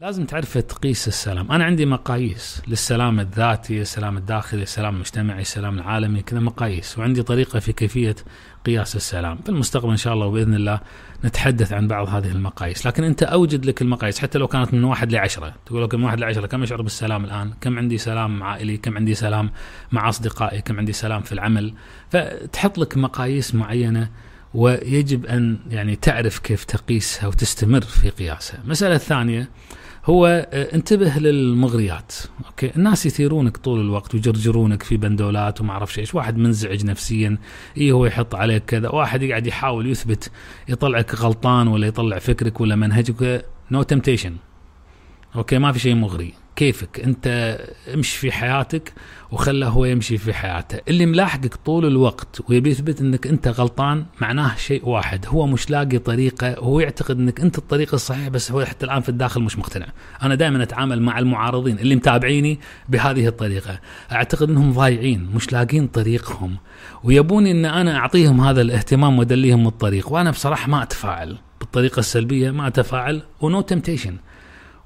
لازم تعرف تقيس السلام أنا عندي مقاييس للسلام الذاتي السلام الداخلي السلام المجتمعي السلام العالمي كذا مقاييس وعندي طريقة في كيفية قياس السلام في المستقبل إن شاء الله وبإذن الله نتحدث عن بعض هذه المقاييس لكن أنت أوجد لك المقاييس حتى لو كانت من واحد لعشرة تقول لك من واحد لعشرة كم أشعر بالسلام الآن كم عندي سلام مع عائلي كم عندي سلام مع أصدقائي كم عندي سلام في العمل فتحط لك مقاييس معينة ويجب أن يعني تعرف كيف تقيسها وتستمر في قياسها المسألة الثانية هو آه، انتبه للمغريات اوكي الناس يثيرونك طول الوقت ويجرجرونك في بندولات وما اعرف ايش واحد منزعج نفسيا اي هو يحط عليك كذا واحد يقعد يحاول يثبت يطلعك غلطان ولا يطلع فكرك ولا منهجك نو no تمتيشن اوكي ما في شيء مغري كيفك انت امشي في حياتك وخله هو يمشي في حياته اللي ملاحقك طول الوقت ويبي يثبت انك انت غلطان معناه شيء واحد هو مش لاقي طريقه هو يعتقد انك انت الطريقه الصحيحه بس هو حتى الان في الداخل مش مقتنع انا دائما اتعامل مع المعارضين اللي متابعيني بهذه الطريقه اعتقد انهم ضايعين مش لاقين طريقهم ويبوني ان انا اعطيهم هذا الاهتمام وادليهم الطريق وانا بصراحه ما اتفاعل بالطريقه السلبيه ما اتفاعل ونو تمتيشن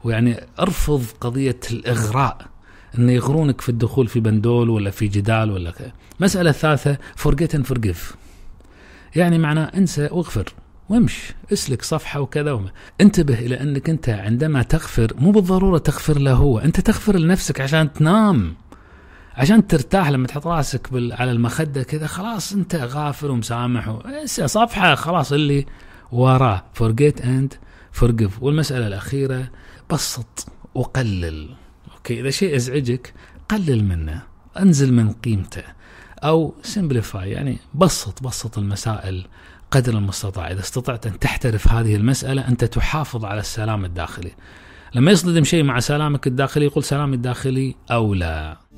ويعني ارفض قضيه الاغراء ان يغرونك في الدخول في بندول ولا في جدال ولا كذا. المساله الثالثه فورجيت اند فورجيف يعني معناه انسى واغفر وامش اسلك صفحه وكذا وما. انتبه الى انك انت عندما تغفر مو بالضروره تغفر له هو انت تغفر لنفسك عشان تنام عشان ترتاح لما تحط راسك بال... على المخده كذا خلاص انت غافر ومسامح و... صفحه خلاص اللي وراه فورجيت اند فرقف والمسألة الأخيرة بسط وقلل أوكي إذا شيء أزعجك قلل منه أنزل من قيمته أو سمبليفاي يعني بسط بسط المسائل قدر المستطاع إذا استطعت أن تحترف هذه المسألة أنت تحافظ على السلام الداخلي لما يصطدم شيء مع سلامك الداخلي يقول سلامي الداخلي أولى